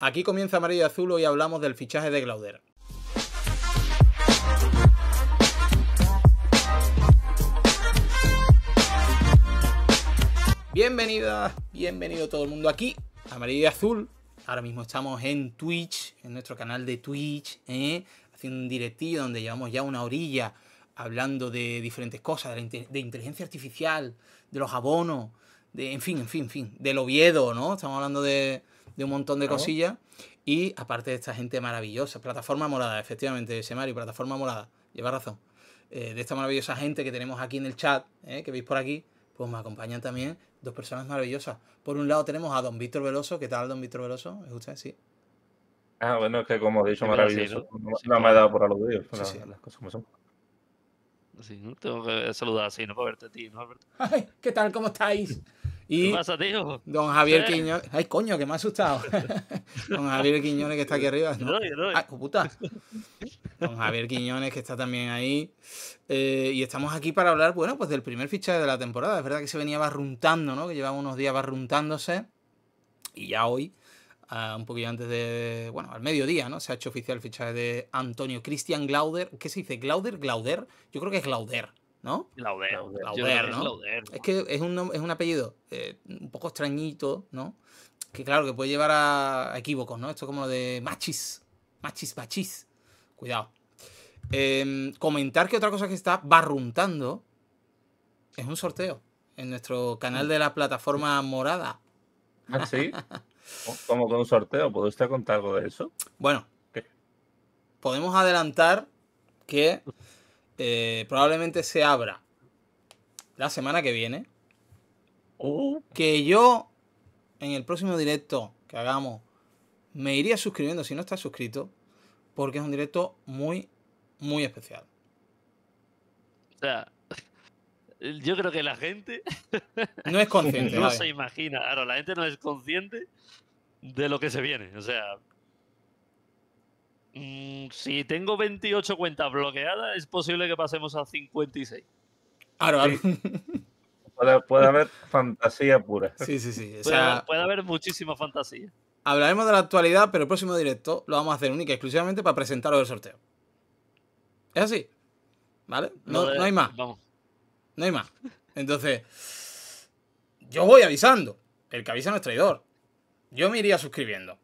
Aquí comienza Amarillo y Azul, hoy hablamos del fichaje de Glauder. Bienvenida, bienvenido todo el mundo aquí, Amarillo y Azul. Ahora mismo estamos en Twitch, en nuestro canal de Twitch, ¿eh? haciendo un directillo donde llevamos ya una orilla hablando de diferentes cosas, de, inteligencia artificial, de los abonos, de, en fin, en fin, en fin, del Oviedo, ¿no? Estamos hablando de, de un montón de cosillas. Y aparte de esta gente maravillosa, plataforma morada, efectivamente, ese Mario, plataforma molada, lleva razón. Eh, de esta maravillosa gente que tenemos aquí en el chat, eh, que veis por aquí, pues me acompañan también dos personas maravillosas. Por un lado tenemos a don Víctor Veloso, ¿qué tal don Víctor Veloso? ¿Es usted? Sí. Ah, bueno, es que como he dicho, maravilloso. No, me ha dado por aludir. sí, sí. las cosas como son. Sí, tengo que saludar así, no puedo verte a ti, ¿no, Alberto? Ay, ¿Qué tal? ¿Cómo estáis? Y ¿Qué pasa, tío? Don Javier Quiñones. Ay, coño, que me ha asustado. don Javier Quiñones que está aquí arriba. ¿no? Ah, puta. Don Javier Quiñones que está también ahí. Eh, y estamos aquí para hablar, bueno, pues del primer fichaje de la temporada. Es verdad que se venía barruntando, ¿no? Que llevaba unos días barruntándose. Y ya hoy, ah, un poquillo antes de. Bueno, al mediodía, ¿no? Se ha hecho oficial el fichaje de Antonio Cristian Glauder. ¿Qué se dice? ¿Glauder? ¿Glauder? Yo creo que es Glauder. ¿no? Lauder. Lauder, ¿no? Es, que es un, apellido eh, un poco extrañito, ¿no? Que claro, que puede llevar a, equívocos, ¿no? Esto como de machis, machis, machis. Cuidado. Em, comentar que otra cosa que está barruntando es un sorteo en nuestro canal de la plataforma morada. ¿Ah, sí? ¿Cómo con un sorteo? ¿Puedo usted contar algo de eso? Bueno, ¿Qué? podemos adelantar que eh, probablemente se abra la semana que viene. Oh. Que yo en el próximo directo que hagamos me iría suscribiendo si no estás suscrito, porque es un directo muy, muy especial. O sea, yo creo que la gente no es consciente. no se imagina, claro, la gente no es consciente de lo que se viene. O sea, Mm, si tengo 28 cuentas bloqueadas, es posible que pasemos a 56. Claro, ah, puede, haber fantasía pura. Sí, sí, sí. O sea, puede, haber, muchísima fantasía. Hablaremos de la actualidad, pero el próximo directo lo vamos a hacer única y exclusivamente para presentaros el sorteo. Es así. ¿Vale? No, hay más. No hay más. Entonces, yo voy avisando. El que avisa no es traidor. Yo me iría suscribiendo.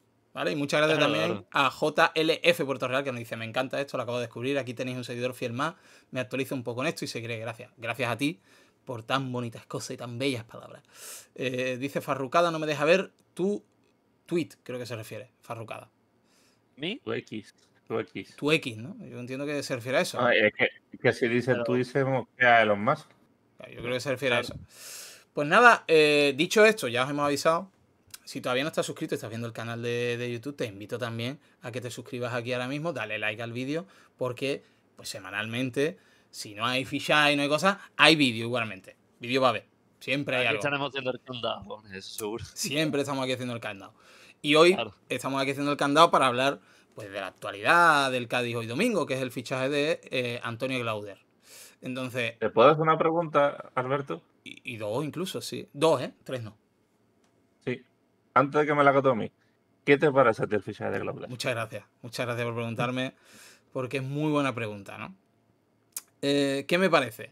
Y muchas gracias también a JLF Puerto Real que nos dice, me encanta esto, lo acabo de descubrir, aquí tenéis un seguidor fiel más, me actualizo un poco en esto y se cree. gracias. Gracias a ti por tan bonitas cosas y tan bellas palabras. Eh, dice Farrucada, no me deja ver tu tweet, creo que se refiere, Farrucada. ¿Mi? Tu X. Tu X. Tu X, ¿no? Yo entiendo que se refiere a eso. Ah, es que, si dice tú, dices que a los más. Yo creo que se refiere a eso. Pues nada, eh, dicho esto, ya os hemos avisado si todavía no estás suscrito y estás viendo el canal de, YouTube, te invito también a que te suscribas aquí ahora mismo, dale like al vídeo, porque pues semanalmente, si no hay ficha y no hay cosas, hay vídeo igualmente. Vídeo va a haber. Siempre hay algo. Estaremos haciendo el candado, Siempre estamos aquí haciendo el candado. Y hoy estamos aquí haciendo el candado para hablar pues, de la actualidad del Cádiz hoy domingo, que es el fichaje de eh, Antonio Glauder. Entonces. ¿Te puedo hacer una pregunta, Alberto? Y, y dos incluso, sí. Dos, ¿eh? Tres no. Sí antes de que me la haga a mí, ¿qué te parece a el de Global? Muchas gracias, muchas gracias por preguntarme, porque es muy buena pregunta, ¿no? Eh, ¿Qué me parece?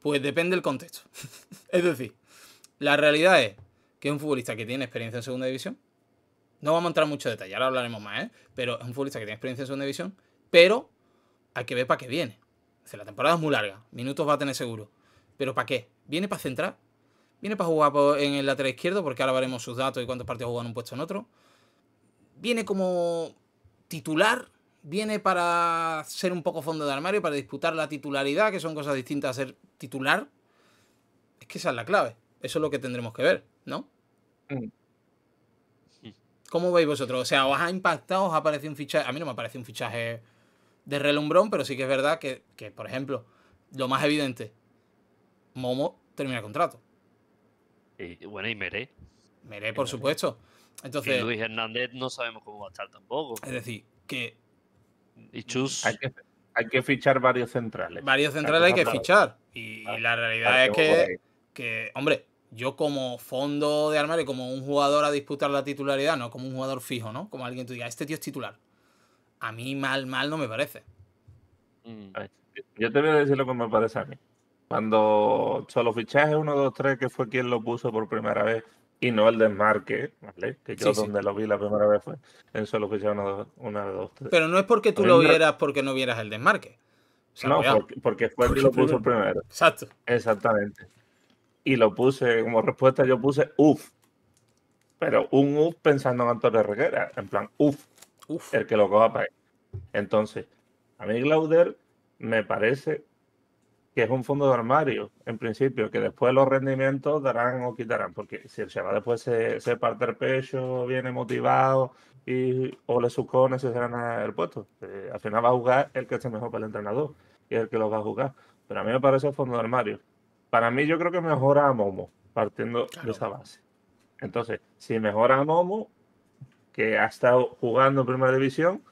Pues depende del contexto. es decir, la realidad es que es un futbolista que tiene experiencia en segunda división. No vamos a entrar mucho detalle, ahora hablaremos más, ¿eh? Pero es un futbolista que tiene experiencia en segunda división, pero hay que ver para qué viene. la temporada es muy larga, minutos va a tener seguro. Pero ¿para qué? ¿Viene para centrar? Viene para jugar en el lateral izquierdo, porque ahora veremos sus datos y cuántos partidos en un puesto en otro. Viene como titular, viene para ser un poco fondo de armario, para disputar la titularidad, que son cosas distintas a ser titular. Es que esa es la clave. Eso es lo que tendremos que ver, ¿no? Mm. ¿Cómo veis vosotros? O sea, ¿os ha impactado? ¿Os ha parecido un fichaje? A mí no me parece un fichaje de relumbrón, pero sí que es verdad que, que por ejemplo, lo más evidente, Momo termina contrato. Y, bueno, y Meré. Meré, por supuesto. Entonces, Luis Hernández no sabemos cómo va a estar tampoco. Es decir, que. Hay que, fichar varios centrales. Varios centrales hay que fichar. Y, ah, la realidad es que, hombre, yo como fondo de armario, como un jugador a disputar la titularidad, no como un jugador fijo, ¿no? Como alguien tú diga, este tío es titular. A mí mal, mal no me parece. Mm. Yo te voy a decir lo que me parece a mí. Cuando solo fichaje 1, 2, 3, que fue quien lo puso por primera vez, y no el desmarque, ¿vale? Que yo donde lo vi la primera vez fue en solo fichaje 1, 2, 3. Pero no es porque tú lo vieras porque no vieras el desmarque. no, porque, fue fue quien lo puso primero. Exacto. Exactamente. Y lo puse, como respuesta yo puse uff. Pero un uff pensando en Antonio Reguera, en plan uff, uf, el que lo coja para él. Entonces, a mí Glauder me parece que es un fondo de armario, en principio, que después los rendimientos darán o quitarán, porque si el chaval después se, parte el pecho, viene motivado y o le sucone, se gana el puesto. Eh, al final va a jugar el que esté mejor para el entrenador y el que lo va a jugar. Pero a mí me parece el fondo de armario. Para mí yo creo que mejora a Momo, partiendo de esa base. Entonces, si mejora a Momo, que ha estado jugando en primera división,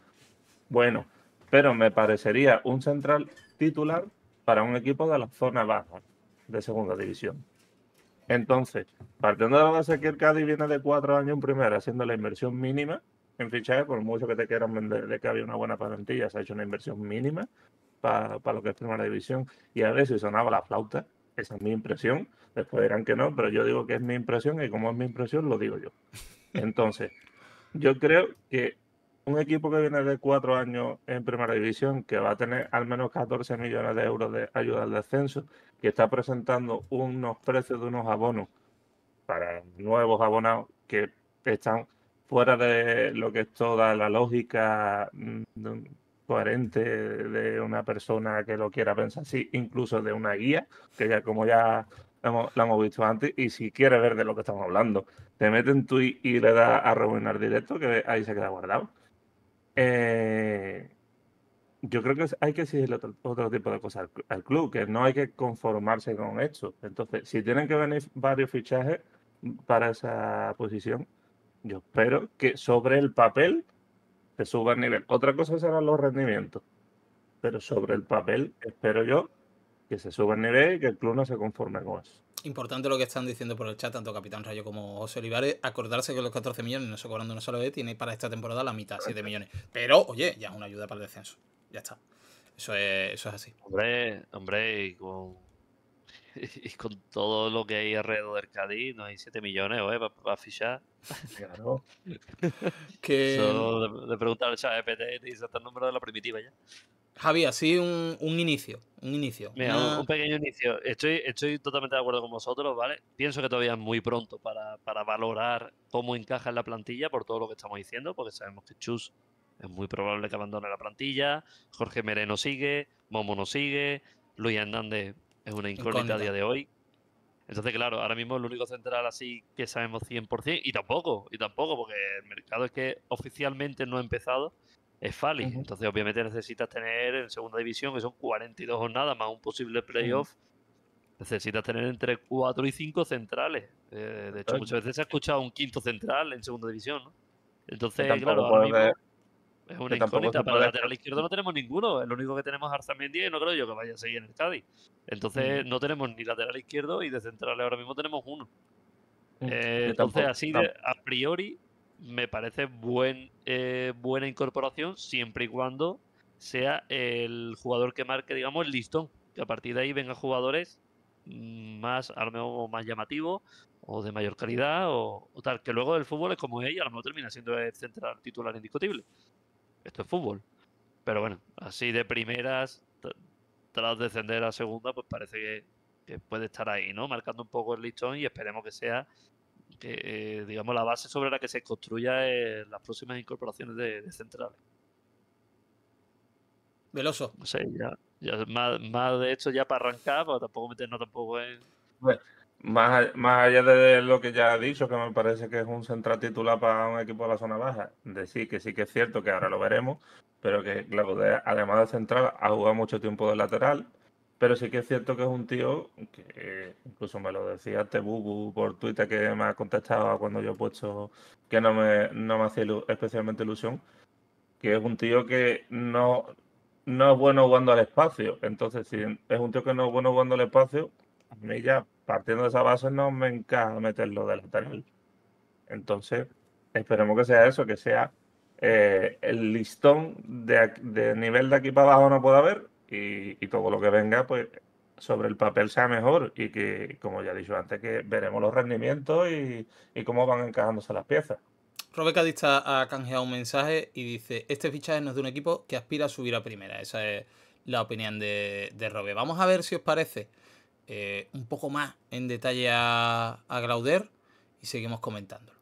bueno, pero me parecería un central titular para un equipo de la zona baja de segunda división. Entonces, partiendo de la base que el Cádiz viene de cuatro años en primera, haciendo la inversión mínima en fichaje, por mucho que te quieran vender de que había una buena plantilla, se ha hecho una inversión mínima para, lo que es primera división. Y a veces sonaba la flauta, esa es mi impresión. Después dirán que no, pero yo digo que es mi impresión y como es mi impresión, lo digo yo. Entonces, yo creo que un equipo que viene de cuatro años en primera división, que va a tener al menos 14 millones de euros de ayuda al descenso, que está presentando unos precios de unos abonos para nuevos abonados que están fuera de lo que es toda la lógica mm, coherente de una persona que lo quiera pensar así, incluso de una guía, que ya como ya la hemos, visto antes, y si quiere ver de lo que estamos hablando, te mete en tweet y le da a rebobinar directo, que ahí se queda guardado. Eh, yo creo que hay que exigirle otro, tipo de cosas al, club, que no hay que conformarse con eso, Entonces, si tienen que venir varios fichajes para esa posición, yo espero que sobre el papel se suba el nivel. Otra cosa serán los rendimientos, pero sobre el papel espero yo que se suba el nivel y que el club no se conforme con eso importante lo que están diciendo por el chat, tanto Capitán Rayo como José Olivares, acordarse que los 14 millones no se cobran de una sola vez, tiene para esta temporada la mitad, 7 millones. Pero, oye, ya es una ayuda para el descenso. Ya está. Eso es, así. Hombre, hombre, y con, todo lo que hay alrededor del Cádiz, no hay 7 millones, ¿eh? Para fichar. Claro. Solo le, preguntar al chat PT y el número de la primitiva ya. Javi, así un, inicio. Un inicio. Ah. un pequeño inicio. Estoy, estoy totalmente de acuerdo con vosotros, ¿vale? Pienso que todavía es muy pronto para, para valorar cómo encaja en la plantilla por todo lo que estamos diciendo, porque sabemos que Chus es muy probable que abandone la plantilla, Jorge Mereno sigue, Momo no sigue, Luis Hernández es una incógnita, a día de hoy. Entonces, claro, ahora mismo el único central así que sabemos 100%, y tampoco, y tampoco, porque el mercado es que oficialmente no ha empezado es Fali. Entonces, obviamente, necesitas tener en segunda división, que son 42 jornadas más un posible playoff. Necesitas tener entre 4 y 5 centrales. Eh, de hecho, muchas veces se ha escuchado un quinto central en segunda división. ¿no? Entonces, claro, es una incógnita. Para lateral izquierdo no tenemos ninguno. El único que tenemos es Arzamendi y no creo yo que vaya a seguir en el Cádiz. Entonces, no tenemos ni lateral izquierdo y de centrales ahora mismo tenemos uno. Eh, entonces, así, a priori, me parece buen, eh, buena incorporación siempre y cuando sea el jugador que marque, digamos, el listón. Que a partir de ahí vengan jugadores más, a más llamativos o de mayor calidad o, tal. Que luego el fútbol es como ella, a lo mejor termina siendo el central titular indiscutible. Esto es fútbol. Pero bueno, así de primeras, tras descender a segunda, pues parece que puede estar ahí, ¿no? Marcando un poco el listón y esperemos que sea que eh, eh, digamos, la base sobre la que se construya eh, las próximas incorporaciones de, centrales. Veloso. más, de hecho ya para arrancar, para pues tampoco meternos tampoco en... más, allá de lo que ya ha dicho, que me parece que es un central titular para un equipo de la zona baja, decir que sí que es cierto que ahora lo veremos, pero que además de central ha jugado mucho tiempo de lateral, pero sí que es cierto que es un tío que incluso me lo decía este Bubu por Twitter que me ha contestado cuando yo he puesto que no me, no me hacía especialmente ilusión, que es un tío que no, no es bueno jugando al espacio. Entonces, si es un tío que no es bueno jugando al espacio, a mí ya partiendo de esa base no me encaja meterlo de lateral. Entonces, esperemos que sea eso, que sea eh, el listón de, de nivel de aquí para abajo no pueda haber y, todo lo que venga, pues sobre el papel sea mejor y que, como ya he dicho antes, que veremos los rendimientos y, cómo van encajándose las piezas. Robe Cadista ha canjeado un mensaje y dice, este fichaje no es de un equipo que aspira a subir a primera. Esa es la opinión de, Robe. Vamos a ver si os parece eh, un poco más en detalle a, a Glauder y seguimos comentándolo.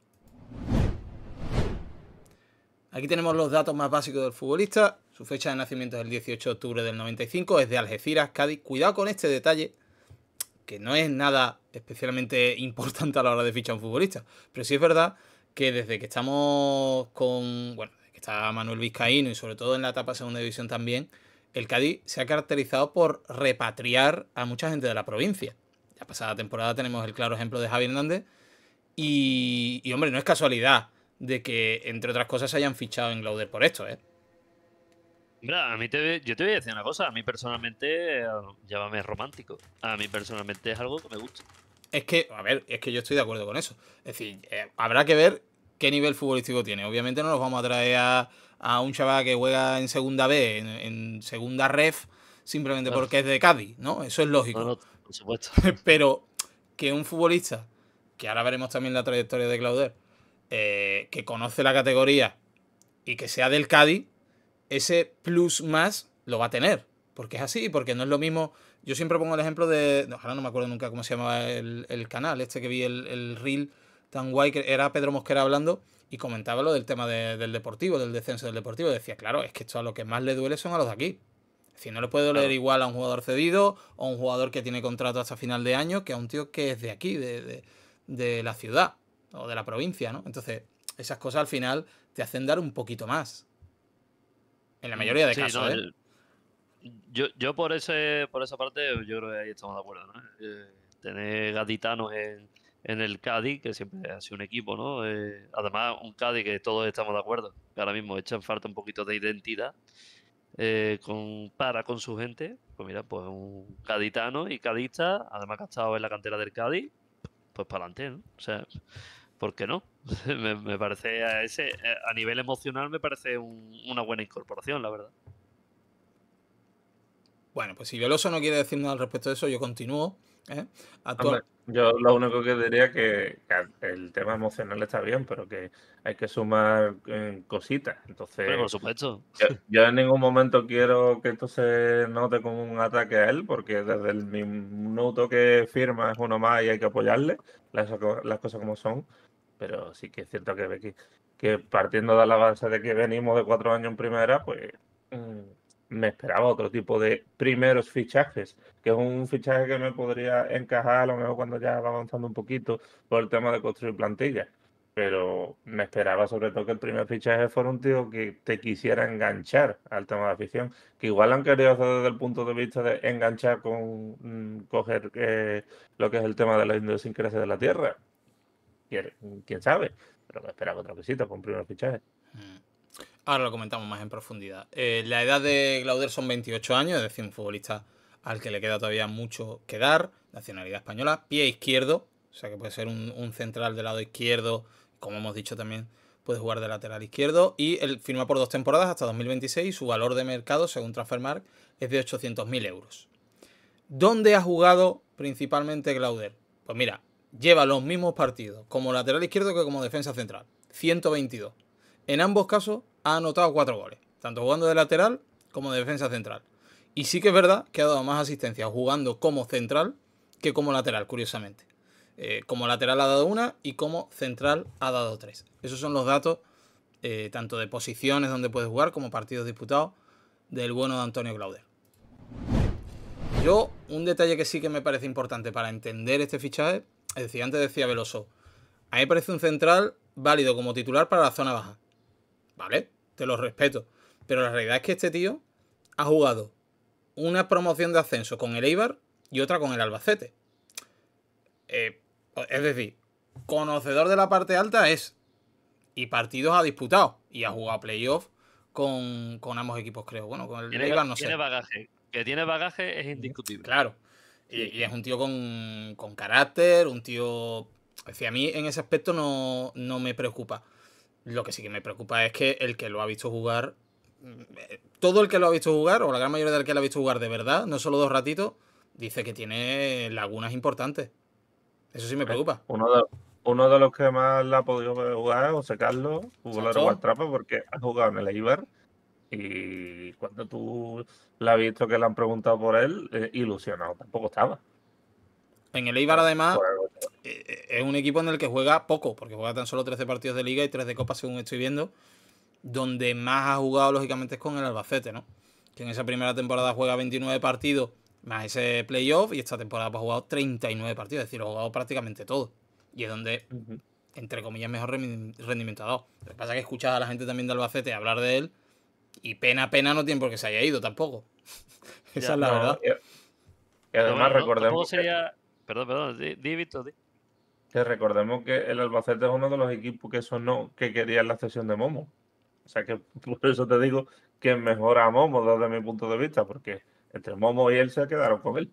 Aquí tenemos los datos más básicos del futbolista. Su fecha de nacimiento es el 18 de octubre del 95, es de Algeciras, Cádiz. Cuidado con este detalle, que no es nada especialmente importante a la hora de fichar un futbolista. Pero sí es verdad que desde que estamos con. Bueno, que está Manuel Vizcaíno y sobre todo en la etapa segunda división también, el Cádiz se ha caracterizado por repatriar a mucha gente de la provincia. La pasada temporada tenemos el claro ejemplo de Javier Hernández. Y, y hombre, no es casualidad de que, entre otras cosas, se hayan fichado en Glauder por esto, ¿eh? a mí te, yo te voy a decir una cosa. A mí personalmente, eh, llámame romántico. A mí personalmente es algo que me gusta. Es que, a ver, es que yo estoy de acuerdo con eso. Es decir, eh, habrá que ver qué nivel futbolístico tiene. Obviamente no nos vamos a traer a, un chaval que juega en segunda B, en, segunda ref, simplemente porque es de Cádiz, ¿no? Eso es lógico. por supuesto. Pero que un futbolista, que ahora veremos también la trayectoria de Clauder, eh, que conoce la categoría y que sea del Cádiz, ese plus más lo va a tener. Porque es así, porque no es lo mismo. Yo siempre pongo el ejemplo de. No, no me acuerdo nunca cómo se llamaba el, canal, este que vi el, reel tan guay, que era Pedro Mosquera hablando y comentaba lo del tema del deportivo, del descenso del deportivo. Decía, claro, es que esto a lo que más le duele son a los de aquí. Es decir, no le puede doler igual a un jugador cedido o a un jugador que tiene contrato hasta final de año que a un tío que es de aquí, de, de la ciudad o de la provincia, ¿no? Entonces, esas cosas al final te hacen dar un poquito más. En la mayoría de casos. ¿eh? yo, yo por ese, por esa parte, yo creo que ahí estamos de acuerdo, ¿no? Eh, tener gaditanos en, el Cádiz, que siempre ha sido un equipo, ¿no? Eh, además, un Cádiz que todos estamos de acuerdo, que ahora mismo echan falta un poquito de identidad. Eh, con, para con su gente, pues mira, pues un gaditano y cadista, además que ha estado en la cantera del Cádiz, pues para adelante, ¿no? O sea, ¿por qué no? me, parece a ese, eh, a nivel emocional me parece una buena incorporación, la verdad. Bueno, pues si Veloso no quiere decir nada al respecto de eso, yo continúo. ¿eh? yo lo único que diría es que, el tema emocional está bien, pero que hay que sumar eh, cositas. Entonces, por Yo, en ningún momento quiero que esto se note como un ataque a él, porque desde el minuto que firma es uno más y hay que apoyarle, las cosas como son pero sí que es cierto que, que, partiendo de la base de que venimos de cuatro años en primera, pues mm, me esperaba otro tipo de primeros fichajes, que es un fichaje que me podría encajar a lo mejor cuando ya va avanzando un poquito por el tema de construir plantillas. Pero me esperaba sobre todo que el primer fichaje fuera un tío que te quisiera enganchar al tema de afición, que igual han querido hacer desde el punto de vista de enganchar con mm, coger eh, lo que es el tema de la idiosincrasia de la tierra, quién sabe, pero espera otra visita con primeros fichajes. Mm. Ahora lo comentamos más en profundidad. Eh, la edad de Glauder son 28 años, es decir, un futbolista al que le queda todavía mucho que dar, nacionalidad española, pie izquierdo, o sea que puede ser un, central del lado izquierdo, como hemos dicho también, puede jugar de lateral izquierdo y él firma por dos temporadas hasta 2026 y su valor de mercado, según Transfermark es de 800.000 euros. ¿Dónde ha jugado principalmente Glauder? Pues mira, lleva los mismos partidos como lateral izquierdo que como defensa central. 122. En ambos casos ha anotado 4 goles, tanto jugando de lateral como de defensa central. Y sí que es verdad que ha dado más asistencia jugando como central que como lateral, curiosamente. Eh, como lateral ha dado una y como central ha dado tres. Esos son los datos, eh, tanto de posiciones donde puede jugar como partidos disputados, del bueno de Antonio Clauder. Yo, un detalle que sí que me parece importante para entender este fichaje es decir, antes decía Veloso, a mí parece un central válido como titular para la zona baja. ¿Vale? Te lo respeto. Pero la realidad es que este tío ha jugado una promoción de ascenso con el Eibar y otra con el Albacete. Eh, es decir, conocedor de la parte alta es. Y partidos ha disputado. Y ha jugado playoff con, ambos equipos, creo. Bueno, con el Eibar no tiene sé. Bagaje. Que tiene bagaje es indiscutible. Claro. Y, es un tío con, carácter, un tío... Es a mí en ese aspecto no, me preocupa. Lo que sí que me preocupa es que el que lo ha visto jugar, mm, todo el que lo ha visto jugar, o la gran mayoría del que lo ha visto jugar de verdad, no solo dos ratitos, dice que tiene lagunas importantes. Eso sí me preocupa. Uno de, uno de los que más la ha podido jugar, José Carlos, jugó la trapa porque ha jugado en el Eibar y cuando tú la has visto que le han preguntado por él, eh, ilusionado tampoco estaba. En el Eibar, ah, además, pues, eh, eh, es un equipo en el que juega poco, porque juega tan solo 13 partidos de liga y 3 de copa, según estoy viendo. Donde más ha jugado, lógicamente, es con el Albacete, ¿no? Que en esa primera temporada juega 29 partidos más ese playoff y esta temporada pues, ha jugado 39 partidos, es decir, ha jugado prácticamente todo. Y es donde, entre comillas, mejor rendimiento ha dado. Lo que pasa es que escuchas a la gente también de Albacete hablar de él y pena, pena no tiene porque se haya ido tampoco. Esa es la verdad. Eh, y además recordemos. Que... Perdón, perdón, di, Que recordemos que el Albacete es uno de los equipos que no que quería la cesión de Momo. O sea que por eso te digo que mejora a Momo desde mi punto de vista, porque entre Momo y él se quedaron con él.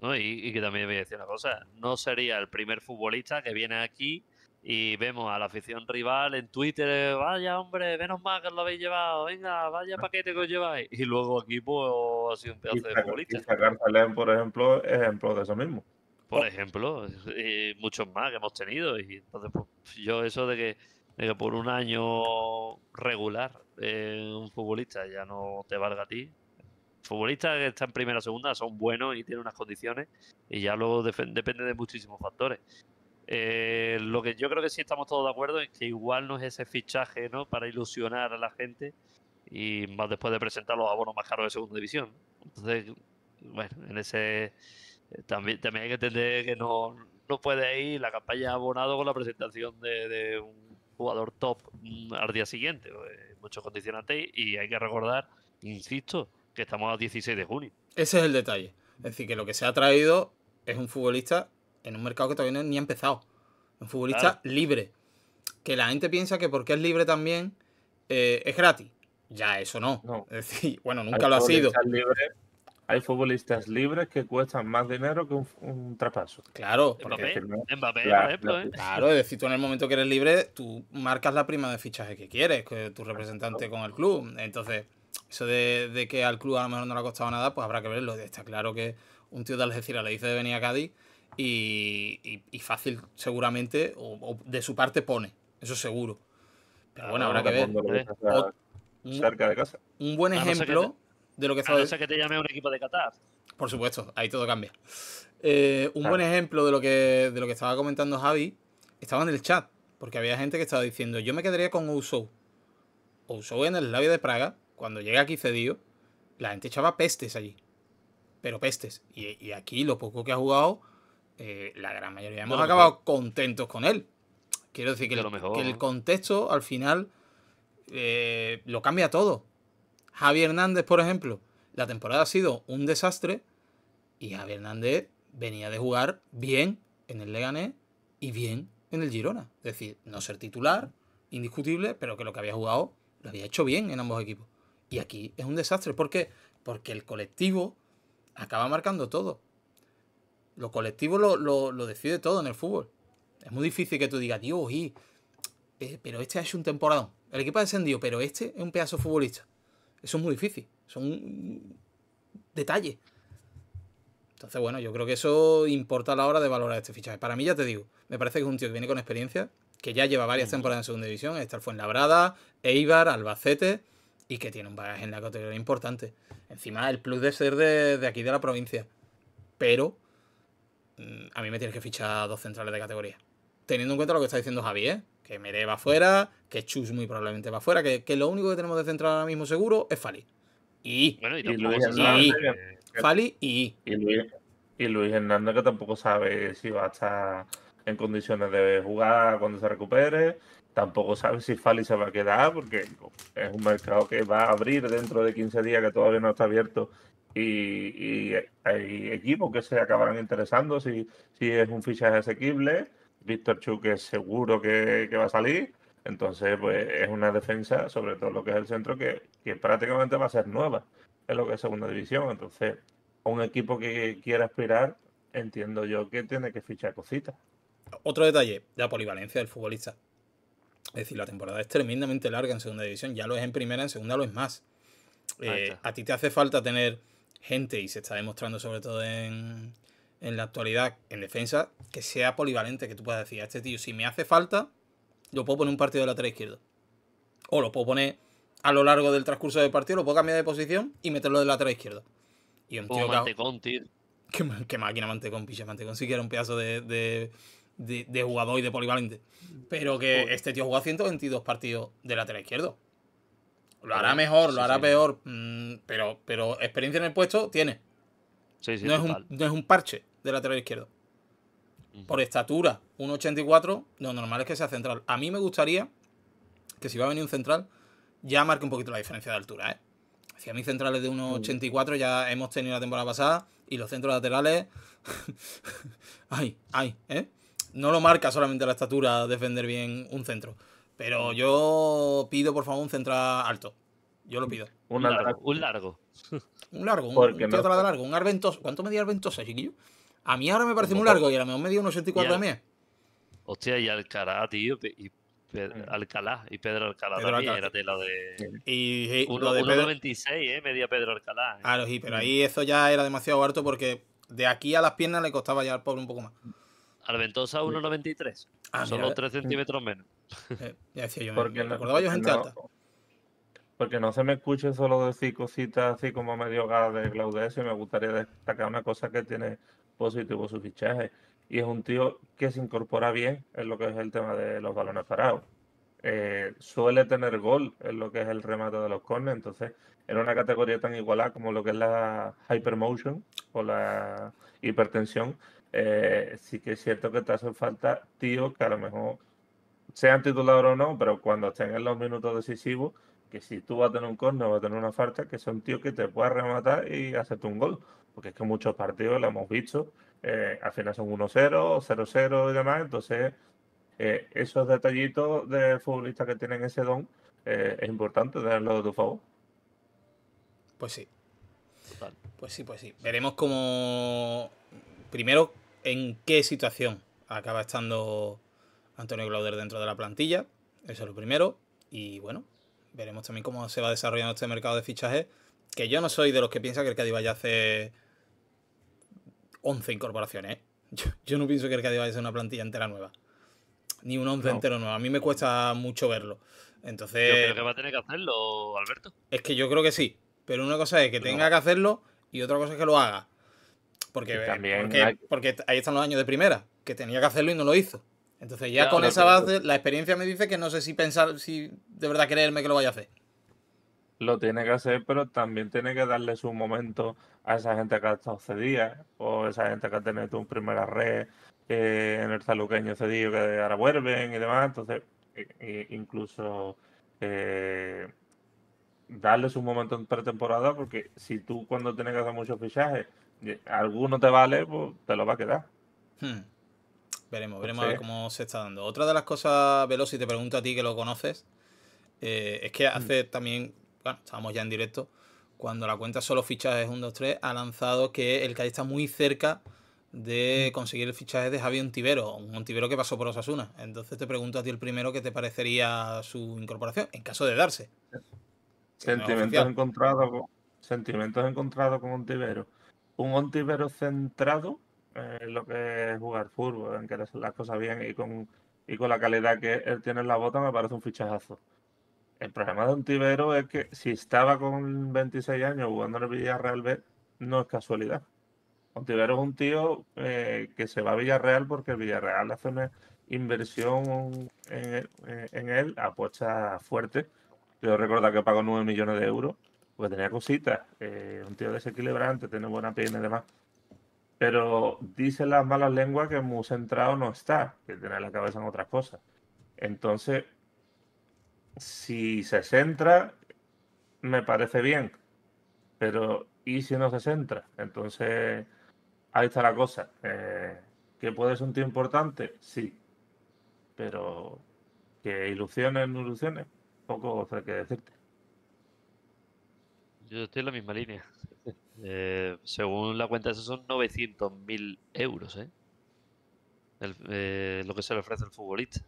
No, y, y, que también voy a decir una cosa, no sería el primer futbolista que viene aquí y vemos a la afición rival en Twitter, vaya hombre, menos mal que lo habéis llevado, venga, vaya paquete que os lleváis. Y luego aquí, pues, ha sido un pedazo de futbolista. por ejemplo, ejemplo de eso mismo. Por ejemplo, muchos más que hemos tenido. Y entonces, pues, yo eso de que, por un año regular eh, un futbolista ya no te valga a ti. Futbolistas que están en primera o segunda son buenos y tienen unas condiciones y ya luego depende de muchísimos factores. Eh, lo que yo creo que sí estamos todos de acuerdo es que igual no es ese fichaje ¿no? para ilusionar a la gente y más después de presentar los abonos más caros de segunda división. Entonces, bueno, en ese eh, también, también hay que entender que no, puede ir la campaña abonado con la presentación de, un jugador top mm, al día siguiente. Eh, muchos condicionantes y hay que recordar, insisto, que estamos a 16 de junio. Ese es el detalle. Es decir, que lo que se ha traído es un futbolista en un mercado que todavía ni ha empezado. Un futbolista libre. Que la gente piensa que porque es libre también eh, es gratis. Ya, eso no. bueno, nunca lo ha sido. hay futbolistas libres que cuestan más dinero que un, traspaso. Claro, porque por ejemplo. ¿eh? Claro, es decir, tú en el momento que eres libre, tú marcas la prima de fichaje que quieres, que tu representante con el club. Entonces, eso de, de, que al club a lo mejor no le ha costado nada, pues habrá que verlo. Está claro que un tío de Algeciras le dice de venir a Cádiz y, fácil seguramente, o, de su parte pone, eso seguro. Pero bueno, habrá que ver. cerca de casa. Un buen ejemplo de lo que estaba que te llame un equipo de Qatar. Por supuesto, ahí todo cambia. Eh, un buen ejemplo de lo, que, de lo que estaba comentando Javi estaba en el chat, porque había gente que estaba diciendo, yo me quedaría con Ousou. Ousou en el labio de Praga, cuando llega aquí cedido, la gente echaba pestes allí. Pero pestes. y, aquí lo poco que ha jugado eh, la gran mayoría hemos acabado contentos con él. Quiero decir que, el, el contexto al final eh, lo cambia todo. Javier Hernández, por ejemplo, la temporada ha sido un desastre y Javier Hernández venía de jugar bien en el Leganés y bien en el Girona. Es decir, no ser titular, indiscutible, pero que lo que había jugado lo había hecho bien en ambos equipos. Y aquí es un desastre. ¿Por qué? Porque el colectivo acaba marcando todo lo colectivo lo, lo, decide todo en el fútbol. Es muy difícil que tú digas, Dios, y, pero este ha hecho un temporadón. El equipo ha descendido, pero este es un pedazo futbolista. Eso es muy difícil. Son detalles. Entonces, bueno, yo creo que eso importa a la hora de valorar este fichaje. Para mí, ya te digo, me parece que es un tío que viene con experiencia, que ya lleva varias mm. temporadas en segunda división, estar Labrada, Eibar, Albacete, y que tiene un bagaje en la categoría importante. Encima, el plus de ser de, de aquí de la provincia. Pero Mm, a mí me tienes que fichar dos centrales de categoría. Teniendo en cuenta lo que está diciendo Javier, que Mere va fuera, que Chus muy probablemente va fuera, que, lo único que tenemos de central ahora mismo seguro es Fali. Y, bueno, y, Fali y... Y y Luis Hernández que tampoco sabe si va a estar en condiciones de jugar cuando se recupere. Tampoco sabe si Fali se va a quedar porque es un mercado que va a abrir dentro de 15 días que todavía no está abierto y, hay equipos que se acabarán interesando si, si es un fichaje asequible. Víctor Chu que seguro que, va a salir. Entonces, pues es una defensa, sobre todo lo que es el centro, que, prácticamente va a ser nueva es lo que es segunda división. Entonces, un equipo que quiera aspirar, entiendo yo que tiene que fichar cositas. Otro detalle, la polivalencia del futbolista. Es decir, la temporada es tremendamente larga en segunda división, ya lo es en primera, en segunda lo es más. Eh, a ti te hace falta tener gente, y se está demostrando sobre todo en, la actualidad, en defensa, que sea polivalente, que tú puedas decir a este tío, si me hace falta, lo puedo poner un partido de lateral izquierdo. O lo puedo poner a lo largo del transcurso del partido, lo puedo cambiar de posición y meterlo de lateral izquierdo. Y un tío. Qué, máquina Mantecón, picha Mantecón. Si un pedazo de, de, jugador y de polivalente. Pero que pues- este tío jugó 122 partidos de lateral izquierdo. Lo hará mejor, lo hará peor, mm, pero, pero experiencia en el puesto tiene. no, es un, parche de lateral izquierdo. Por estatura, 1,84, lo normal es que sea central. A mí me gustaría que si va a venir un central, ya marque un poquito la diferencia de altura. ¿eh? Si a mí centrales de 1,84 ya hemos tenido la temporada pasada y los centros laterales... ay, ay, ¿eh? no lo marca solamente la estatura defender bien un centro. Pero yo pido, por favor, un central alto. Yo lo pido. Un largo. Un largo. Un largo, un, largo. Un ¿Cuánto medía Arventosa, chiquillo? A mí ahora me parece muy largo y a lo mejor unos a también. Hostia, y Alcalá, tío. Y mm. Alcalá. Y Pedro Alcalá era de la de. Y, uno, de Pedro... 26, ¿eh? Medía Pedro Alcalá. Eh. Claro, sí, pero mm. ahí eso ya era demasiado alto porque de aquí a las piernas le costaba ya al pobre un poco más. Alventosa 1,93. Ah, solo 3 eh, eh. centímetros menos. porque no, se me escuche solo decir cositas así como medio gas de y me gustaría destacar una cosa que tiene positivo su fichaje. Y es un tío que se incorpora bien en lo que es el tema de los balones parados. Eh, suele tener gol en lo que es el remate de los cornes, entonces en una categoría tan igualada como lo que es la hypermotion o la hipertensión, eh, sí que es cierto que te hacen falta tíos que a lo mejor sean titulados o no, pero cuando estén en los minutos decisivos, que si tú vas a tener un corner o vas a tener una falta, que son tíos que te puedan rematar y hacerte un gol. Porque es que muchos partidos lo hemos visto, eh, al final son 1-0, 0-0 y demás, entonces eh, esos detallitos de futbolistas que tienen ese don es importante tenerlo de tu favor. Pues sí. Pues sí, pues sí. Veremos cómo. Primero, en qué situación acaba estando Antonio Glauder dentro de la plantilla. Eso es lo primero. Y bueno, veremos también cómo se va desarrollando este mercado de fichajes. Que yo no soy de los que piensa que el Cádiz vaya a hacer 11 incorporaciones. ¿eh? Yo, no pienso que el Cádiz vaya a ser una plantilla entera nueva. Ni un 11 entero nuevo. A mí me cuesta mucho verlo. Entonces. Yo creo que va a tener que hacerlo, Alberto. Es que yo creo que sí. Pero una cosa es que tenga que hacerlo y otra cosa es que lo haga. Porque, ahí están los años de primera, que tenía que hacerlo y no lo hizo. Entonces ya con esa base, la experiencia me dice que no sé si pensar, si de verdad creerme que lo vaya a hacer. Lo tiene que hacer, pero también tiene que darle su momento a esa gente que ha estado cedida, o esa gente que ha tenido un primera red en el saluqueño cedido que ahora vuelven y demás. Entonces, e, e, incluso eh, darles un momento en pretemporada, porque si tú cuando tienes que hacer muchos fichajes, eh, alguno te vale, pues te lo va a quedar. Hmm. Veremos, veremos cómo se está dando. Otra de las cosas, Veloz, y te pregunto a ti que lo conoces, eh, es que hmm. hace también, bueno, estábamos ya en directo, cuando la cuenta solo fichajes 1, 2, 3, ha lanzado que el Cádiz está muy cerca de hmm. conseguir el fichaje de Javier Ontivero, un Ontivero que pasó por Osasuna. Entonces te pregunto a ti el primero qué te parecería su incorporación, en caso de darse. Sentimientos encontrados con, sentimientos encontrados con Ontivero. Un Ontivero centrado en lo que es jugar fútbol, en que las cosas bien y con, la calidad que él tiene en la bota me parece un fichajazo. El problema de Ontivero es que si estaba con 26 años jugando en el Villarreal no es casualidad. Ontivero es un tío eh, que se va a Villarreal porque el Villarreal hace una inversión en, en él, apuesta fuerte yo recuerdo que pago 9 millones de euros, porque tenía cositas, eh, un tío desequilibrante, tiene buena piel y demás. Pero dicen las malas lenguas que muy centrado no está, que tiene la cabeza en otras cosas. Entonces, si se centra, me parece bien. Pero, ¿y si no se centra? Entonces, ahí está la cosa. Eh, ¿Que puede ser un tío importante? Sí. Pero, ¿que ilusiones no ilusiones? poco sé qué decirte. Yo estoy en la misma línea. Eh, según la cuenta, esos son 900.000 euros, ¿eh? ¿eh? Lo que se le ofrece al futbolista.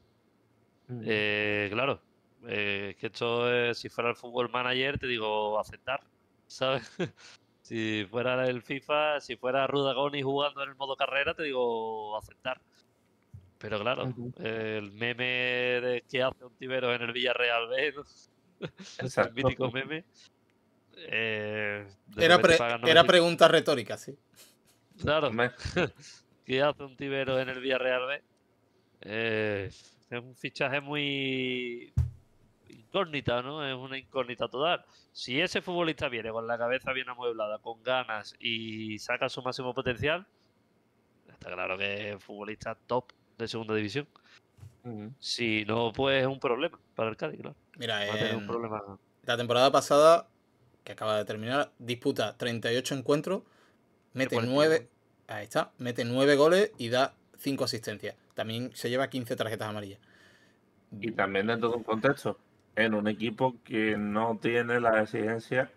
Mm. Eh, claro, que esto es, si fuera el fútbol manager, te digo aceptar, ¿sabes? si fuera el FIFA, si fuera Rudagoni jugando en el modo carrera, te digo aceptar. Pero claro, el meme de qué hace un tibero en el Villarreal B, el mítico meme. Eh, era, pregunta retórica, sí. Claro. ¿Qué hace un tibero en el Villarreal B? Eh, es un fichaje muy incógnita, ¿no? Es una incógnita total. Si ese futbolista viene con la cabeza bien amueblada, con ganas y saca su máximo potencial, está claro que es futbolista top de segunda división. Si no, pues es un problema para el Cádiz, claro. Mira, un problema. La temporada pasada, que acaba de terminar, disputa 38 encuentros, mete 9, ahí está, mete 9 goles y da 5 asistencias. También se lleva 15 tarjetas amarillas. Y también dentro de un contexto, en un equipo que no tiene la exigencias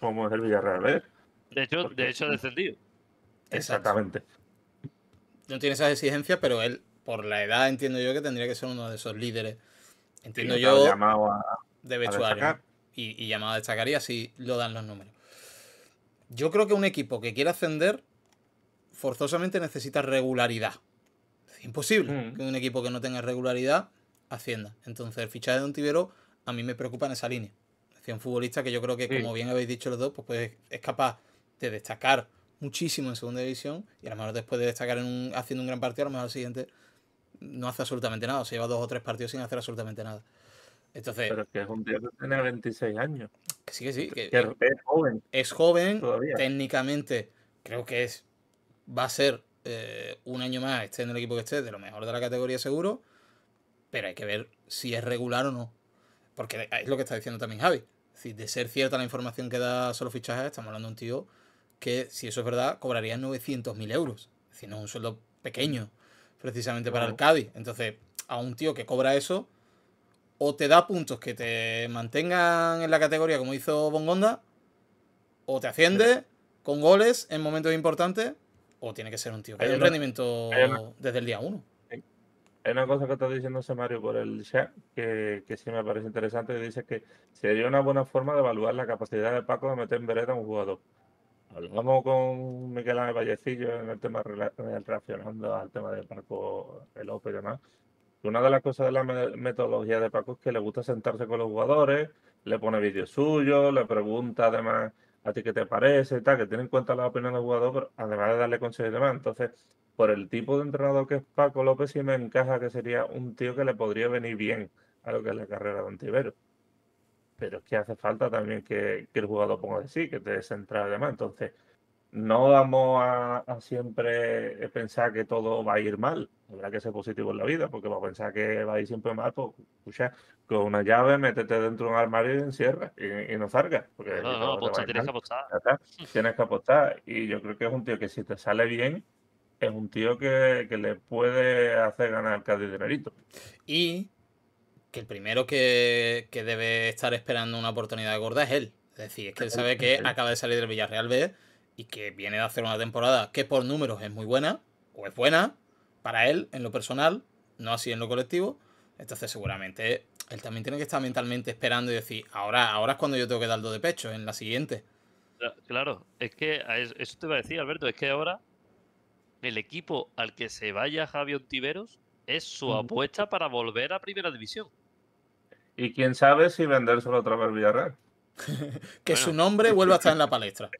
como es el Villarreal. ¿eh? De hecho, de hecho descendido. Exactamente no tiene esas exigencias, pero él, por la edad, entiendo yo que tendría que ser uno de esos líderes. Entiendo yo. Llamado a, de vestuario. y, llamado a destacar y así lo dan los números. Yo creo que un equipo que quiere ascender forzosamente necesita regularidad. Es imposible mm. que un equipo que no tenga regularidad ascienda. Entonces, el fichaje de un tibero a mí me preocupa en esa línea. Es un futbolista que yo creo que, como bien habéis dicho los dos, pues es capaz de destacar muchísimo en segunda división y a lo mejor después de destacar en haciendo un gran partido, a lo mejor al siguiente no hace absolutamente nada, o se lleva dos o tres partidos sin hacer absolutamente nada. Entonces, pero que es un tío que tiene 26 años. Que sí, que sí. Que, es joven. Es joven, técnicamente creo que es va a ser eh, un año más, esté en el equipo que esté, de lo mejor de la categoría seguro, pero hay que ver si es regular o no. Porque es lo que está diciendo también Javi. Es de ser cierta la información que da solo fichajes, estamos hablando de un tío que, si eso es verdad, cobraría 900.000 euros. Es decir, no un sueldo pequeño, precisamente para el Cádiz. Entonces, a un tío que cobra eso, o te da puntos que te mantengan en la categoría como hizo Bongonda, o te asciende con goles en momentos importantes, o tiene que ser un tío que haya un rendimiento desde el día uno. Hay una cosa que está ese Mario por el chat que, sí me parece interesante, dice que sería una buena forma de evaluar la capacidad de Paco de meter en vereda a un jugador. Hablamos con Miguel Ángel Vallecillo en el tema relacionando al tema de Paco el Ope y demás. Una de las cosas de la metodología de Paco es que le gusta sentarse con los jugadores, le pone vídeos suyos, le pregunta además a ti qué te parece y tal, que tiene en cuenta la opinión del jugador, además de darle consejos y demás. Entonces, por el tipo de entrenador que es Paco López, sí me encaja que sería un tío que le podría venir bien a lo que es la carrera de Antivero pero es que hace falta también que, el jugador ponga de sí, que te de más. Entonces, no vamos a, siempre pensar que todo va a ir mal. Habrá que ser positivo en la vida, porque va a pensar que va a ir siempre mal, pues escucha, con una llave, métete dentro de un armario y encierra y, no salgas. Porque no, no, pues, tienes que apostar. Tienes que apostar. Y yo creo que es un tío que si te sale bien, es un tío que, le puede hacer ganar casi de dinerito. Y que el primero que, debe estar esperando una oportunidad de gorda es él. Es decir, es que él sabe que acaba de salir del Villarreal B y que viene de hacer una temporada que por números es muy buena, o es buena, para él en lo personal, no así en lo colectivo. Entonces seguramente él también tiene que estar mentalmente esperando y decir, ahora, ahora es cuando yo tengo que dar dos de pecho, en la siguiente. Claro, es que eso te iba a decir, Alberto, es que ahora el equipo al que se vaya Javier Tiveros es su apuesta para volver a primera división. Y quién sabe si vendérselo otra vez al Villarreal. que su nombre vuelva a estar en la palestra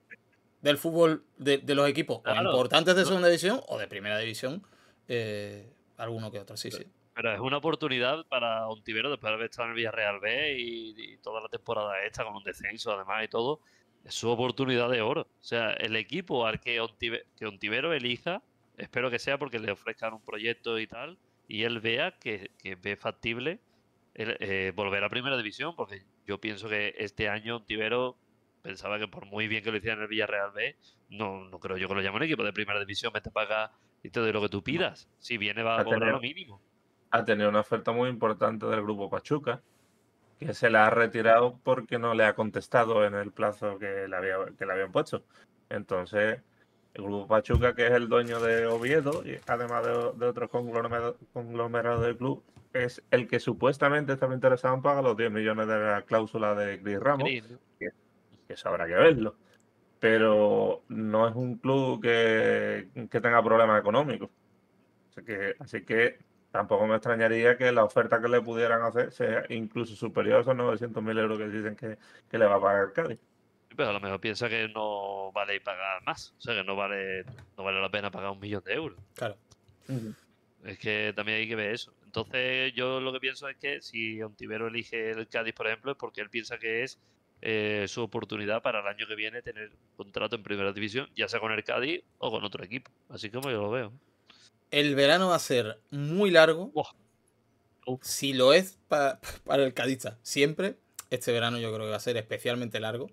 del fútbol de, los equipos importantes de segunda división o de primera división, eh, alguno que otro, sí, sí. Pero es una oportunidad para Ontivero, después de haber estado en el Villarreal B y, toda la temporada esta, con un descenso además y todo, es su oportunidad de oro. O sea, el equipo al que Ontivero, elija, espero que sea porque le ofrezcan un proyecto y tal, y él vea que, que ve factible eh, volver a Primera División, porque yo pienso que este año Tibero pensaba que por muy bien que lo hiciera en el Villarreal B, no, creo yo que lo un equipo de Primera División, me te paga y te lo que tú pidas. Si viene va a, cobrar lo mínimo. Ha tenido una oferta muy importante del grupo Pachuca, que se la ha retirado porque no le ha contestado en el plazo que le, habían puesto. Entonces, el grupo Pachuca, que es el dueño de Oviedo, y además de otros conglomerados del club, es el que supuestamente estaba interesado en pagar los 10 millones de la cláusula de Chris Ramos, que, eso habrá que verlo. Pero no es un club que, tenga problemas económicos. Así que, así que tampoco me extrañaría que la oferta que le pudieran hacer sea incluso superior a esos mil euros que dicen que, le va a pagar Cádiz. Pero a lo mejor piensa que no vale pagar más. O sea, que no vale, no vale la pena pagar un millón de euros. Claro. Es que también hay que ver eso. Entonces, yo lo que pienso es que si Ontivero elige el Cádiz, por ejemplo, es porque él piensa que es eh, su oportunidad para el año que viene tener contrato en primera división, ya sea con el Cádiz o con otro equipo. Así como yo lo veo. El verano va a ser muy largo. Si lo es para, para el Cádiz, siempre, este verano yo creo que va a ser especialmente largo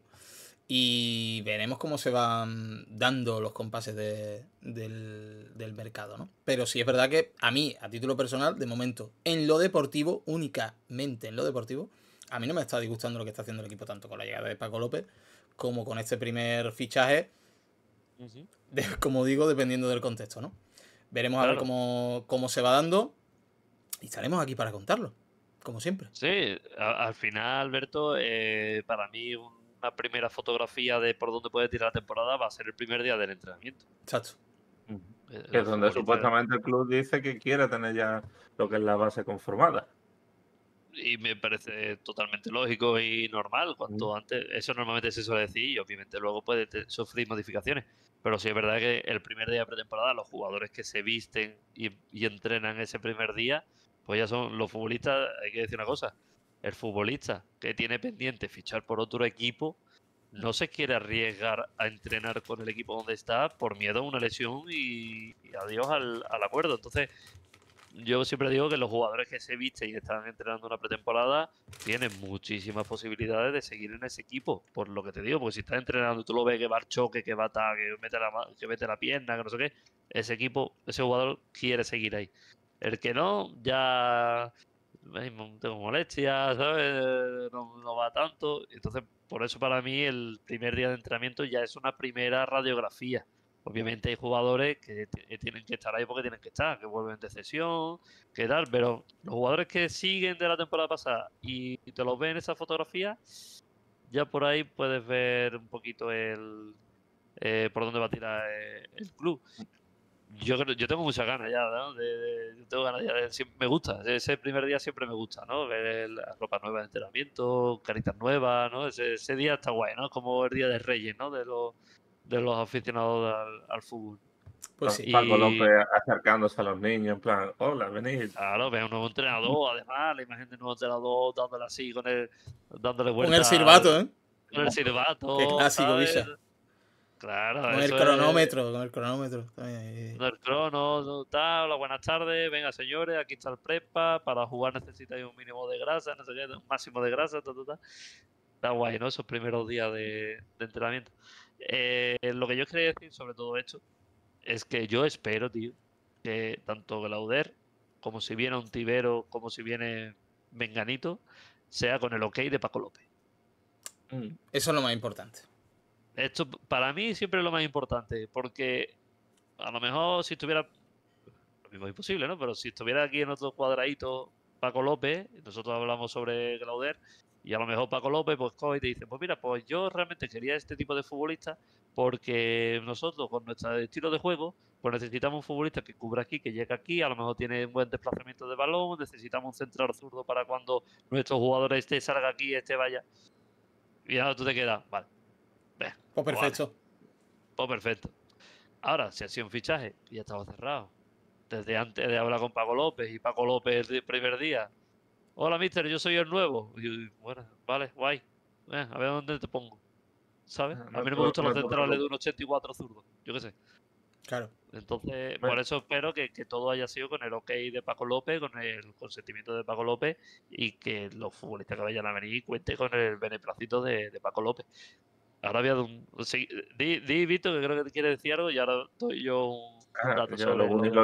y veremos cómo se van dando los compases del, del, mercado, ¿no? Pero sí es verdad que a mí, a título personal, de momento, en lo deportivo, únicamente en lo deportivo, a mí no me está disgustando lo que está haciendo el equipo tanto con la llegada de Paco López como con este primer fichaje, como digo, dependiendo del contexto, ¿no? Veremos a ver cómo, cómo se va dando y estaremos aquí para contarlo, como siempre. Sí, al final, Alberto, eh, para mí un la primera fotografía de por dónde puede tirar la temporada va a ser el primer día del entrenamiento. Exacto. es donde supuestamente el club dice que quiere tener ya lo que es la base conformada. Y me parece totalmente lógico y normal. Cuanto antes, eso normalmente se suele decir y obviamente luego puede sufrir modificaciones. Pero si es verdad que el primer día de pretemporada, los jugadores que se visten y entrenan ese primer día, pues ya son los futbolistas, hay que decir una cosa, el futbolista que tiene pendiente fichar por otro equipo no se quiere arriesgar a entrenar con el equipo donde está por miedo a una lesión y, adiós al, acuerdo. Entonces, yo siempre digo que los jugadores que se visten y están entrenando una pretemporada tienen muchísimas posibilidades de seguir en ese equipo, por lo que te digo, porque si estás entrenando, y tú lo ves que va al choque, que va a que mete la, que mete la pierna, que no sé qué, ese equipo, ese jugador quiere seguir ahí. El que no, ya tengo molestias, No, va tanto. Entonces, por eso para mí el primer día de entrenamiento ya es una primera radiografía. Obviamente hay jugadores que eh, tienen que estar ahí porque tienen que estar, que vuelven de sesión, que tal, pero los jugadores que siguen de la temporada pasada y te los ven en esa fotografía, ya por ahí puedes ver un poquito el eh, por dónde va a tirar eh, el club yo, yo tengo muchas ganas ya, ¿no? De, yo tengo ganas ya de, siempre, me gusta, ese primer día siempre me gusta, ¿no? Ver la ropa nueva de entrenamiento, caritas nuevas, ¿no? Ese, ese día está guay, ¿no? Como el día de Reyes, ¿no? De los, de los aficionados al, fútbol. Pues sí. Paco López acercándose a los niños, en plan, hola, venid. Claro, veo un nuevo entrenador, además, la imagen de un nuevo entrenador dándole así, con el, dándole vueltas. Con el silbato, ¿eh? Con el silbato. Qué clásico, Villa. Claro, con el cronómetro, con el cronómetro. Con el crono, tal, hola, buenas tardes, venga señores, aquí está el prepa, para jugar necesitáis un mínimo de grasa, qué, un máximo de grasa, ta, ta, Está guay, ¿no? Esos primeros días de, entrenamiento. Eh, lo que yo quería decir sobre todo esto es que yo espero, tío, que tanto Glauder como si viene un Tibero, como si viene Venganito sea con el ok de Paco López. Mm. Eso es lo más importante. Esto para mí siempre es lo más importante, porque a lo mejor si estuviera, lo mismo es imposible, ¿no? Pero si estuviera aquí en otro cuadradito Paco López, nosotros hablamos sobre Glauder, y a lo mejor Paco López pues coge y te dice, pues mira, pues yo realmente quería este tipo de futbolista porque nosotros con nuestro estilo de juego pues necesitamos un futbolista que cubra aquí, que llegue aquí, a lo mejor tiene un buen desplazamiento de balón, necesitamos un central zurdo para cuando nuestro jugador este salga aquí, este vaya. Y ahora tú te quedas, vale, pues perfecto. Pues perfecto. Ahora, si ha sido un fichaje y estaba cerrado, desde antes de hablar con Paco López y Paco López el primer día, hola mister, yo soy el nuevo. Y, bueno, vale, guay. a ver dónde te pongo. ¿Sabes? Ah, a mí no me pues, gustan los pues, centrales pues, de un 84 zurdo, yo qué sé. Claro. Entonces, por eso espero que, todo haya sido con el ok de Paco López, con el consentimiento de Paco López y que los futbolistas que vayan a venir cuenten con el beneplácito de Paco López. Ahora había un. Pues di, Vito, que creo que te quiere decir algo, y ahora doy yo un ah, Lo único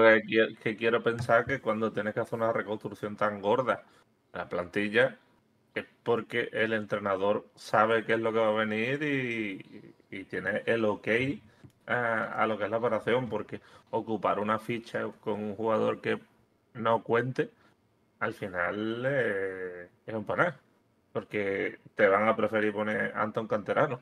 que, quiero, pensar que cuando tienes que hacer una reconstrucción tan gorda la plantilla, es porque el entrenador sabe qué es lo que va a venir y, tiene el ok ah, a, lo que es la operación, porque ocupar una ficha con un jugador que no cuente, al final eh, es un panel, porque te van a preferir poner Anton Canterano.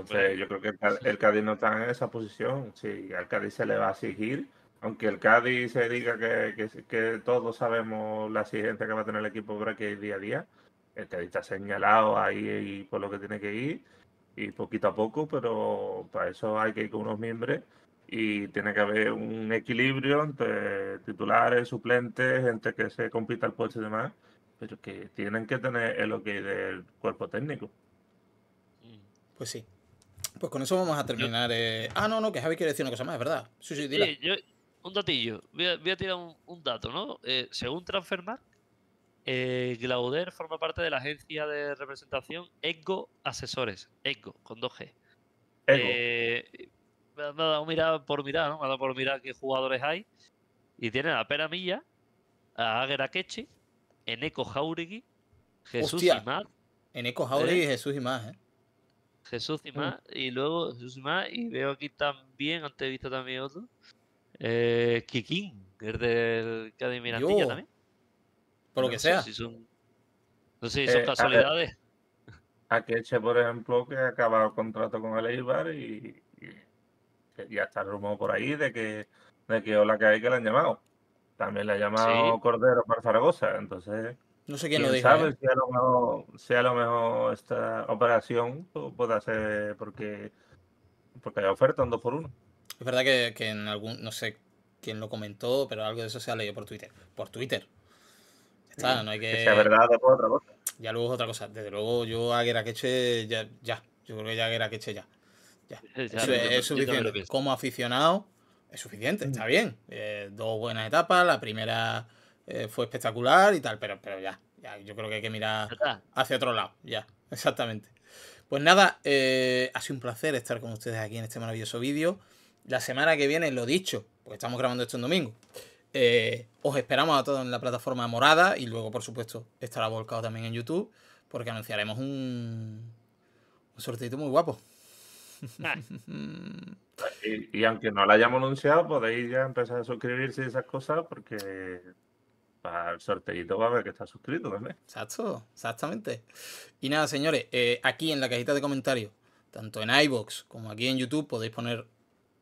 Entonces, yo creo que el, Cádiz no está en esa posición. Sí, al Cádiz se le va a exigir, aunque el Cádiz se diga que, todos sabemos la exigencia que va a tener el equipo para que día a día. El Cádiz está señalado ahí y por lo que tiene que ir, y poquito a poco, pero para eso hay que ir con unos miembros y tiene que haber un equilibrio entre titulares, suplentes, gente que se compita el puesto y demás, pero que tienen que tener el ok del cuerpo técnico. Pues sí, pues con eso vamos a terminar. Eh. Ah, no, no, que Javi quiere decir una cosa más, verdad. Sí, sí, dile. un datillo. Voy a, tirar un, dato, ¿no? Eh, según Transfermarkt, eh, Glauder forma parte de la agencia de representación Ego Asesores. Ego, con 2G. Ego. me ha dado por mirar, ¿no? Me ha dado por mirar qué jugadores hay. Y tiene a Pera Milla, a Águera Kechi, Eneco Jauregui, Jesús y más. Eneco Jauregui Jesús y más, ¿eh? Jesús y mm. más, y luego Jesús y más, y veo aquí también, antes he visto también otro, eh, Kikín, que es del Cádiz Mirandilla también. Por lo que sea. son, no sé si son eh, casualidades. A eche, por ejemplo, que ha acabado el contrato con el Eibar y, ya está el rumor por ahí de que, de que que hay que le han llamado. También le ha llamado Cordero para Zaragoza, entonces no sé quién, lo dijo. Sabe ¿eh? si a lo mejor, esta operación puede ser porque, porque hay oferta en 2 por 1 Es verdad que, en algún, no sé quién lo comentó, pero algo de eso se ha leído por Twitter. Por Twitter. Está, no hay que. verdad, otra cosa. Ya luego es otra cosa. Desde luego yo a queche ya, ya. Yo creo que ya a ya. Ya. ya es, suficiente. Como aficionado, es suficiente, está mm. bien. Eh, dos buenas etapas. La primera eh, fue espectacular y tal, pero, pero ya, yo creo que hay que mirar hacia otro lado, ya, exactamente. Pues nada, eh, ha sido un placer estar con ustedes aquí en este maravilloso vídeo. La semana que viene, lo dicho, porque estamos grabando esto en domingo, eh, os esperamos a todos en la plataforma morada y luego, por supuesto, estará volcado también en YouTube, porque anunciaremos un, un sorteo muy guapo. Ah. y, y aunque no lo hayamos anunciado, podéis ya empezar a suscribirse y esas cosas, porque al sorteito va a ver que está suscrito también. Exacto, exactamente. Y nada, señores, eh, aquí en la cajita de comentarios, tanto en iBox como aquí en YouTube, podéis poner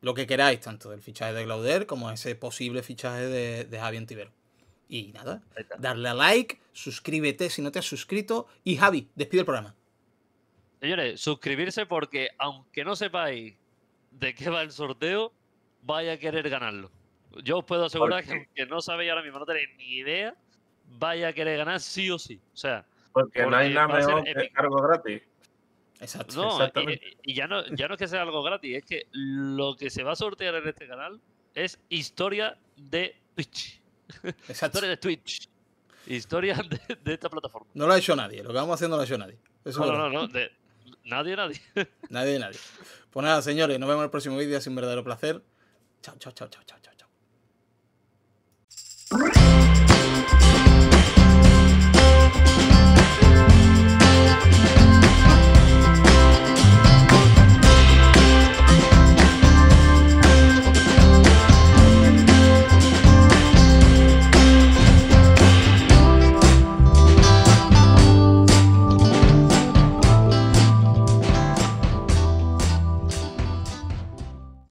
lo que queráis, tanto del fichaje de Glauder como ese posible fichaje de, de Javi Antivero. Y nada, darle a like, suscríbete si no te has suscrito. Y Javi, despide el programa. Señores, suscribirse porque aunque no sepáis de qué va el sorteo, vaya a querer ganarlo. Yo os puedo asegurar que no sabéis ahora mismo, no tenéis ni idea, vaya a querer ganar sí o sí. O sea, porque, no hay nada mejor que algo gratis. Exacto. Y, ya no, ya no es que sea algo gratis, es que lo que se va a sortear en este canal es historia de Twitch. Exacto. historia de Twitch. Historia de, esta plataforma. No lo ha hecho nadie, lo que vamos haciendo no lo ha hecho nadie. no, no, no, nadie, nadie. nadie, nadie. Pues nada, señores, nos vemos en el próximo vídeo, es un verdadero placer. chao, chao, chao, chao. chao.